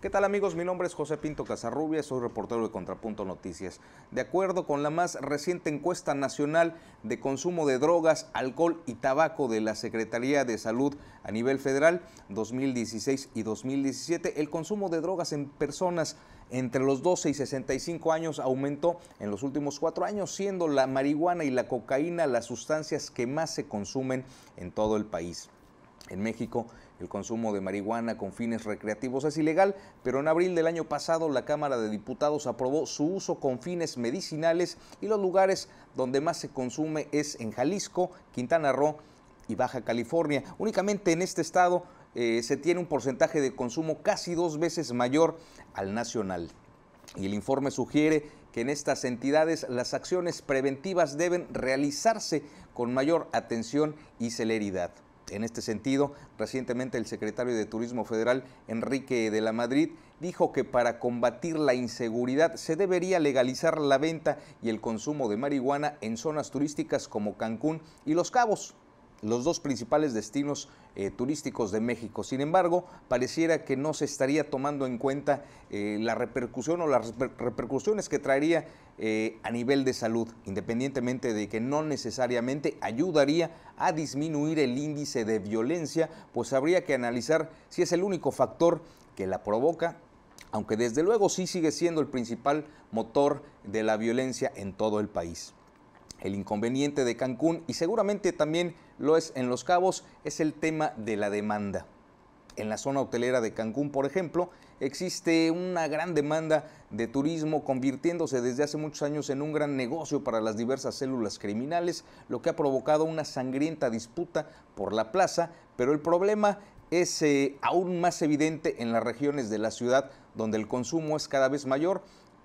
¿Qué tal amigos? Mi nombre es José Pinto Casarrubia, soy reportero de Contrapunto Noticias. De acuerdo con la más reciente encuesta nacional de consumo de drogas, alcohol y tabaco de la Secretaría de Salud a nivel federal 2016 y 2017, el consumo de drogas en personas entre los 12 y 65 años aumentó en los últimos cuatro años, siendo la marihuana y la cocaína las sustancias que más se consumen en todo el país. En México, el consumo de marihuana con fines recreativos es ilegal, pero en abril del año pasado la Cámara de Diputados aprobó su uso con fines medicinales y los lugares donde más se consume es en Jalisco, Quintana Roo y Baja California. Únicamente en este estado eh, se tiene un porcentaje de consumo casi dos veces mayor al nacional. Y el informe sugiere que en estas entidades las acciones preventivas deben realizarse con mayor atención y celeridad. En este sentido, recientemente el secretario de Turismo Federal, Enrique de la Madrid, dijo que para combatir la inseguridad se debería legalizar la venta y el consumo de marihuana en zonas turísticas como Cancún y Los Cabos los dos principales destinos eh, turísticos de México. Sin embargo, pareciera que no se estaría tomando en cuenta eh, la repercusión o las repercusiones que traería eh, a nivel de salud, independientemente de que no necesariamente ayudaría a disminuir el índice de violencia, pues habría que analizar si es el único factor que la provoca aunque desde luego sí sigue siendo el principal motor de la violencia en todo el país. El inconveniente de Cancún, y seguramente también lo es en Los Cabos, es el tema de la demanda. En la zona hotelera de Cancún, por ejemplo, existe una gran demanda de turismo, convirtiéndose desde hace muchos años en un gran negocio para las diversas células criminales, lo que ha provocado una sangrienta disputa por la plaza, pero el problema es eh, aún más evidente en las regiones de la ciudad donde el consumo es cada vez mayor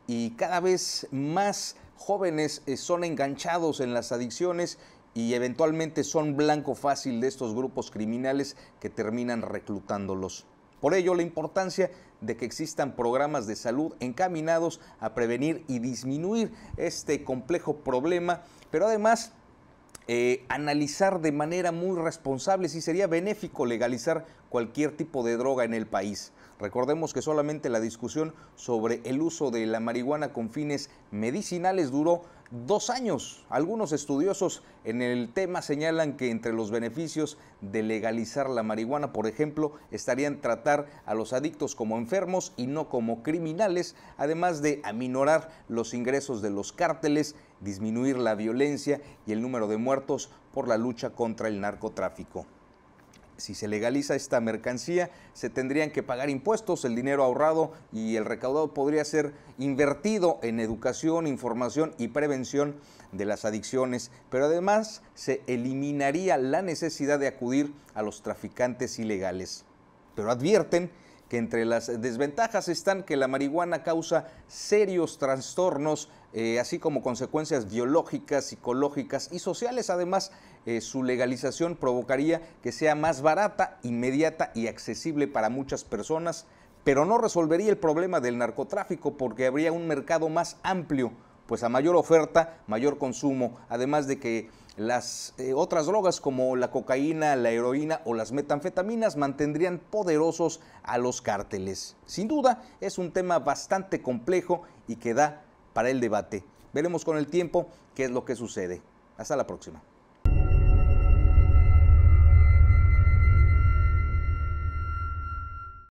y cada vez más jóvenes eh, son enganchados en las adicciones y eventualmente son blanco fácil de estos grupos criminales que terminan reclutándolos. Por ello, la importancia de que existan programas de salud encaminados a prevenir y disminuir este complejo problema, pero además eh, analizar de manera muy responsable si sería benéfico legalizar cualquier tipo de droga en el país. Recordemos que solamente la discusión sobre el uso de la marihuana con fines medicinales duró dos años. Algunos estudiosos en el tema señalan que entre los beneficios de legalizar la marihuana, por ejemplo, estarían tratar a los adictos como enfermos y no como criminales, además de aminorar los ingresos de los cárteles, disminuir la violencia y el número de muertos por la lucha contra el narcotráfico. Si se legaliza esta mercancía, se tendrían que pagar impuestos, el dinero ahorrado y el recaudado podría ser invertido en educación, información y prevención de las adicciones, pero además se eliminaría la necesidad de acudir a los traficantes ilegales. Pero advierten que entre las desventajas están que la marihuana causa serios trastornos, eh, así como consecuencias biológicas, psicológicas y sociales. Además, eh, su legalización provocaría que sea más barata, inmediata y accesible para muchas personas, pero no resolvería el problema del narcotráfico porque habría un mercado más amplio pues a mayor oferta, mayor consumo, además de que las eh, otras drogas como la cocaína, la heroína o las metanfetaminas mantendrían poderosos a los cárteles. Sin duda, es un tema bastante complejo y que da para el debate. Veremos con el tiempo qué es lo que sucede. Hasta la próxima.